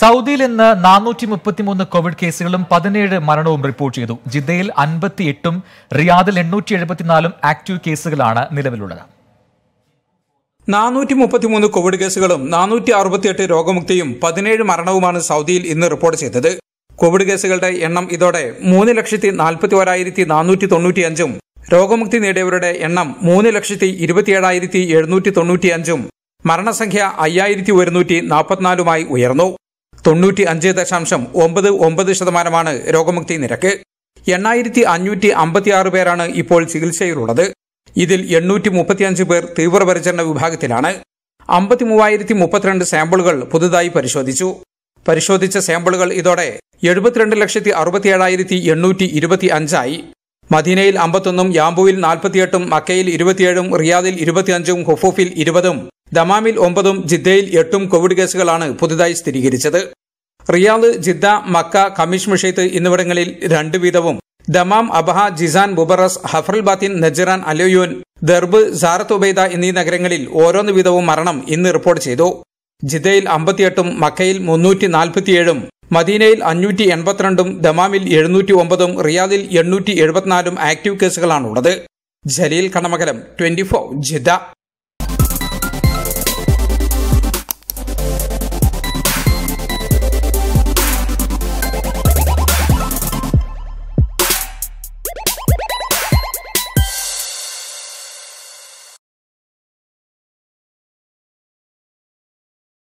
സൗദിയിൽ ഇന്ന് നാനൂറ്റി മുപ്പത്തിമൂന്ന് കോവിഡ് കേസുകളും പതിനേഴ് മരണവും റിപ്പോർട്ട് ചെയ്തു ജിദ്ദയിൽ അൻപത്തി എട്ടും റിയാദിൽ എണ്ണൂറ്റി എഴുപത്തിനാലും ആക്റ്റീവ് കേസുകളാണ് നിലവിലുള്ളത് നാനൂറ്റി മുപ്പത്തിമൂന്ന് കോവിഡ് കേസുകളും നാനൂറ്റി അറുപത്തിയെട്ട് രോഗമുക്തിയും പതിനേഴ് മരണവുമാണ് സൗദിയിൽ ഇന്ന് റിപ്പോർട്ട് ചെയ്തത് കോവിഡ് കേസുകളുടെ എണ്ണം ഇതോടെ മൂന്ന് ലക്ഷത്തി നാൽപ്പത്തി ഒരായിരത്തി നാനൂറ്റി തൊണ്ണൂറ്റിയഞ്ചും രോഗമുക്തി നേടിയവരുടെ എണ്ണം മൂന്ന് ലക്ഷത്തി ഇരുപത്തിയേഴായിരത്തി എഴുന്നൂറ്റി തൊണ്ണൂറ്റിയഞ്ചും മരണസംഖ്യ അയ്യായിരത്തി ഒരുന്നൂറ്റി നാൽപ്പത്തിനാലുമായി ഉയർന്നു തൊണ്ണൂറ്റി അഞ്ച് ദശാംശം ഒമ്പത് ഒമ്പത് ശതമാനമാണ് രോഗമുക്തി നിരക്ക് എണ്ണായിരത്തി അഞ്ഞൂറ്റി അമ്പത്തിയാറ് പേരാണ് ഇപ്പോൾ ചികിത്സയിലുള്ളത് ഇതിൽ എണ്ണൂറ്റി മുപ്പത്തിയഞ്ച് പേർ തീവ്രപരിചരണ വിഭാഗത്തിലാണ് അമ്പത്തി മൂവായിരത്തി മുപ്പത്തിരണ്ട് സാമ്പിളുകൾ പുതുതായി പരിശോധിച്ചു പരിശോധിച്ച സാമ്പിളുകൾ ഇതോടെ എഴുപത്തിരണ്ട് ലക്ഷത്തി അറുപത്തിയേഴായിരത്തി എണ്ണൂറ്റി ഇരുപത്തി അഞ്ചായി മദീനയിൽ അമ്പത്തൊന്നും യാംബുവിൽ നാൽപ്പത്തിയെട്ടും മക്കയിൽ ഇരുപത്തിയേഴും റിയാദിൽ ഇരുപത്തിയഞ്ചും ഹുഫൂഫിൽ ഇരുപതും ദമാമിൽ ഒമ്പതും ജിദ്ദയിൽ എട്ടും കോവിഡ് കേസുകളാണ് പുതുതായി സ്ഥിരീകരിച്ചത് Riyadh Jeddah Mecca Khamis Mushait എന്നിവിടങ്ങളിൽ രണ്ടു വീതവും ദമാം അബഹ ജിസാൻ ബുബറസ് ഹഫറുൽ ബാത്തിൻ നജറാൻ അലോയോൻ ദർബ് സാറത്ത് ഉബൈദ എന്നീ നഗരങ്ങളിൽ ഓരോന്ന് വീതവും മരണം ഇന്ന് റിപ്പോർട്ട് ചെയ്തു ജിദ്ദയിൽ അമ്പത്തിയെട്ടും മക്കയിൽ മുന്നൂറ്റി നാൽപ്പത്തിയേഴും മദീനയിൽ അഞ്ഞൂറ്റി എൺപത്തിരണ്ടും ദമാമിൽ എഴുന്നൂറ്റി ഒമ്പതും റിയാദിൽ എണ്ണൂറ്റി എഴുപത്തിനാലും ആക്ടീവ് കേസുകളാണുള്ളത് ജലീൽ കണമകലം ട്വന്റി ഫോർ ജിദ്ദ